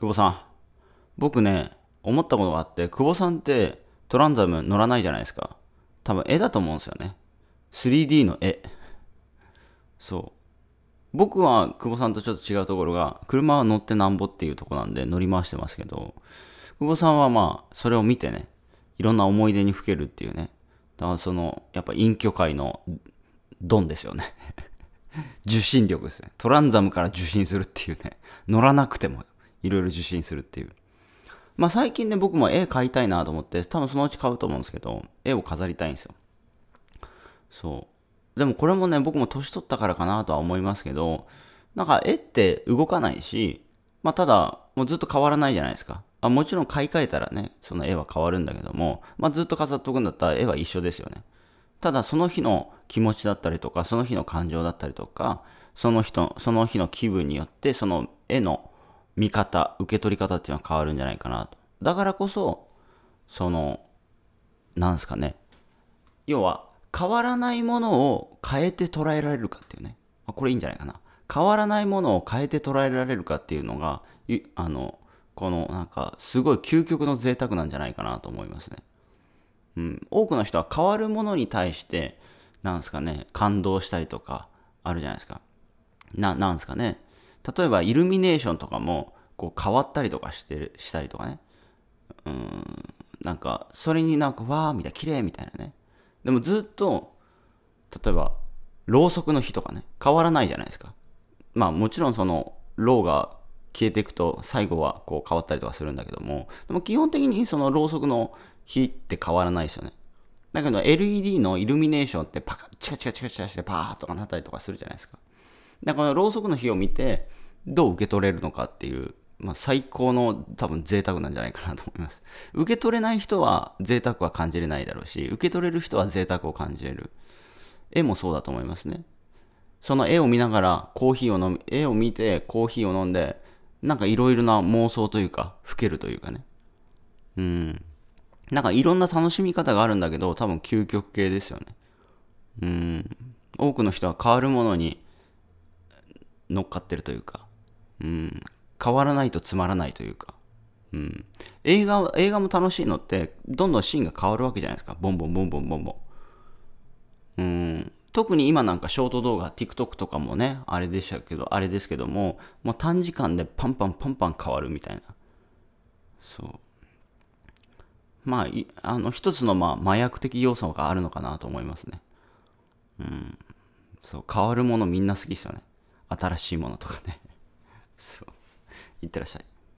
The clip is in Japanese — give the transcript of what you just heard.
久保さん。僕ね、思ったことがあって、久保さんってトランザム乗らないじゃないですか。多分絵だと思うんですよね。3D の絵。そう。僕は久保さんとちょっと違うところが、車は乗ってなんぼっていうとこなんで乗り回してますけど、久保さんはまあ、それを見てね、いろんな思い出にふけるっていうね。だからその、やっぱ隠居界のドンですよね。受信力ですね。トランザムから受信するっていうね。乗らなくてもいろいろ受信するっていう。まあ最近ね、僕も絵買いたいなと思って、多分そのうち買うと思うんですけど、絵を飾りたいんですよ。そう。でもこれもね、僕も年取ったからかなとは思いますけど、なんか絵って動かないし、まあただ、もうずっと変わらないじゃないですか。あもちろん買い替えたらね、その絵は変わるんだけども、まあずっと飾っとくんだったら絵は一緒ですよね。ただその日の気持ちだったりとか、その日の感情だったりとか、その人、その日の気分によって、その絵の見方、受け取り方っていうのは変わるんじゃないかなと。だからこそ、その、なんすかね。要は、変わらないものを変えて捉えられるかっていうね。まこれいいんじゃないかな。変わらないものを変えて捉えられるかっていうのが、あの、このなんか、すごい究極の贅沢なんじゃないかなと思いますね。うん。多くの人は変わるものに対して、なんすかね、感動したりとか、あるじゃないですか。な、なんすかね。例えばイルミネーションとかもこう変わったりとかしてるしたりとかねうんなんかそれになんかわーみたいな綺麗みたいなねでもずっと例えばろうそくの火とかね変わらないじゃないですかまあもちろんそのろうが消えていくと最後はこう変わったりとかするんだけどもでも基本的にそのろうそくの火って変わらないですよねだけど LED のイルミネーションってパカチカチカチカチカしてパーッとかなったりとかするじゃないですかだからろうそくの火を見てどう受け取れるのかっていう、まあ、最高の多分贅沢なんじゃないかなと思います受け取れない人は贅沢は感じれないだろうし受け取れる人は贅沢を感じれる絵もそうだと思いますねその絵を見ながらコーヒーを飲み絵を見てコーヒーを飲んでなんかいろいろな妄想というか老けるというかねうんなんかいろんな楽しみ方があるんだけど多分究極系ですよねうん多くの人は変わるものに乗っかってるというか、うん、変わらないとつまらないというか、うん、映画映画も楽しいのってどんどんシーンが変わるわけじゃないですかボンボンボンボンボンボン、うん、特に今なんかショート動画 TikTok とかもねあれでしたけどあれですけどももう短時間でパンパンパンパン変わるみたいなそうまああの一つのまあ麻薬的要素があるのかなと思いますねうんそう変わるものみんな好きですよね新しいものとかねそういってらっしゃい